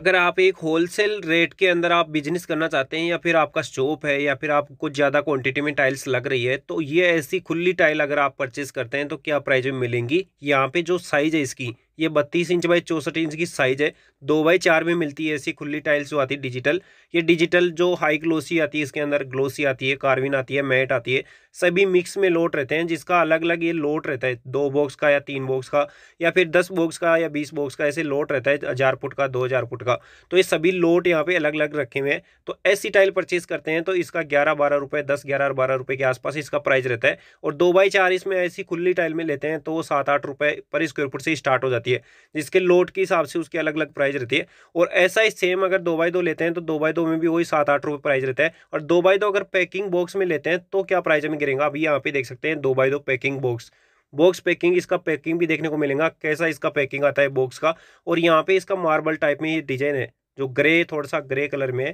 अगर आप एक होलसेल रेट के अंदर आप बिजनेस करना चाहते हैं या फिर आपका शॉप है या फिर आप कुछ ज़्यादा क्वांटिटी में टाइल्स लग रही है तो ये ऐसी खुली टाइल अगर आप परचेज़ करते हैं तो क्या प्राइस में मिलेंगी यहाँ पे जो साइज़ है इसकी ये बत्तीस इंच बाई चौंसठ इंच की साइज़ है दो बाई चार में मिलती है ऐसी खुली टाइल्स जो आती है डिजिटल ये डिजिटल जो हाई ग्लोसी आती है इसके अंदर ग्लोसी आती है कार्विन आती है मैट आती है सभी मिक्स में लोट रहते हैं जिसका अलग अलग ये लोट रहता है दो बॉक्स का या तीन बॉक्स का या फिर दस बॉक्स का या बीस बॉक्स का ऐसे लोट रहता है हज़ार फुट का दो हज़ार फुट का तो ये सभी लोट यहाँ पे अलग अलग रखे हुए हैं तो ऐसी टाइल परचेज करते हैं तो इसका ग्यारह बारह रुपये दस ग्यारह बारह रुपये के आसपास इसका प्राइस रहता है और दो बाई चार इसमें ऐसी खुली टाइल में लेते हैं तो सात आठ रुपये पर स्क्वायर फुट से स्टार्ट हो जाती है रहती है जिसके लोट के हिसाब से उसकी अलग अलग प्राइस रहती है और ऐसा ही सेम अगर दो बाई दो लेते हैं तो दो बाई दो में भी वही सात आठ रुपये प्राइस रहता है और दो बाई दो अगर पैकिंग बॉक्स में लेते हैं तो क्या प्राइस हमें गिरेगा अभी यहाँ पे देख सकते हैं दो बाई दो पैकिंग बॉक्स बॉक्स पैकिंग इसका पैकिंग भी देखने को मिलेगा कैसा इसका पैकिंग आता है बॉक्स का और यहाँ पे इसका मार्बल टाइप में ये डिजाइन है जो ग्रे थोड़ा सा ग्रे कलर में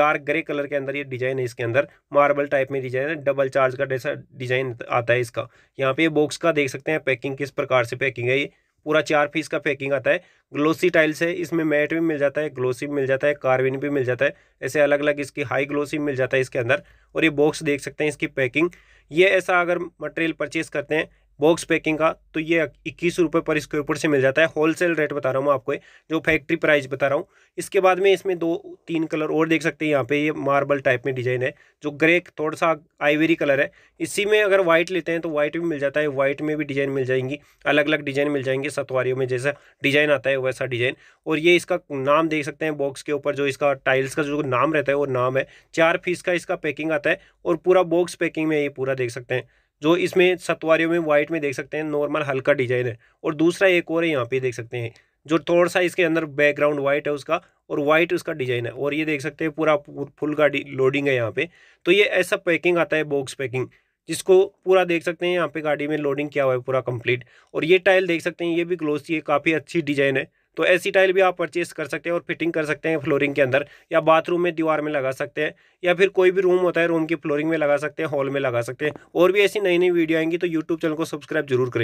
डार्क ग्रे कलर के अंदर ये डिजाइन है इसके अंदर मार्बल टाइप में डिजाइन है डबल चार्ज का जैसा डिजाइन आता है इसका यहाँ पे ये बॉक्स का देख सकते हैं पैकिंग किस प्रकार से पैकिंग है ये पूरा चार पीस का पैकिंग आता है ग्लोसी टाइल्स है इसमें मैट भी मिल जाता है ग्लोसी भी मिल जाता है कार्विन भी मिल जाता है ऐसे अलग अलग इसकी हाई ग्लोसी मिल जाता है इसके अंदर और ये बॉक्स देख सकते हैं इसकी पैकिंग ये ऐसा अगर मटेरियल परचेज़ करते हैं बॉक्स पैकिंग का तो ये इक्कीस रुपये पर स्क्वायर फुट से मिल जाता है होलसेल रेट बता रहा हूँ मैं आपको जो फैक्ट्री प्राइस बता रहा हूँ इसके बाद में इसमें दो तीन कलर और देख सकते हैं यहाँ पे ये मार्बल टाइप में डिजाइन है जो ग्रे थोड़ा सा आइवरी कलर है इसी में अगर वाइट लेते हैं तो वाइट भी मिल जाता है वाइट में भी डिजाइन मिल जाएंगी अलग अलग डिजाइन मिल जाएंगे सतवारियों में जैसा डिजाइन आता है वैसा डिजाइन और ये इसका नाम देख सकते हैं बॉक्स के ऊपर जो इसका टाइल्स का जो नाम रहता है वो नाम है चार फीस का इसका पैकिंग आता है और पूरा बॉक्स पैकिंग में ये पूरा देख सकते हैं जो इसमें सतवारियों में वाइट में देख सकते हैं नॉर्मल हल्का डिजाइन है और दूसरा एक और है यहाँ पे देख सकते हैं जो थोड़ा सा इसके अंदर बैकग्राउंड वाइट है उसका और वाइट उसका डिजाइन है और ये देख सकते हैं पूरा फुल का लोडिंग है यहाँ पे तो ये ऐसा पैकिंग आता है बॉक्स पैकिंग जिसको पूरा देख सकते हैं यहाँ पे गाड़ी में लोडिंग किया हुआ है पूरा कंप्लीट और ये टाइल देख सकते हैं ये भी ग्लोसी है काफ़ी अच्छी डिजाइन है तो ऐसी टाइल भी आप परचेस कर सकते हैं और फिटिंग कर सकते हैं फ्लोरिंग के अंदर या बाथरूम में दीवार में लगा सकते हैं या फिर कोई भी रूम होता है रूम की फ्लोरिंग में लगा सकते हैं हॉल में लगा सकते हैं और भी ऐसी नई नई वीडियो आएंगी तो यूट्यूब चैनल को सब्सक्राइब जरूर करें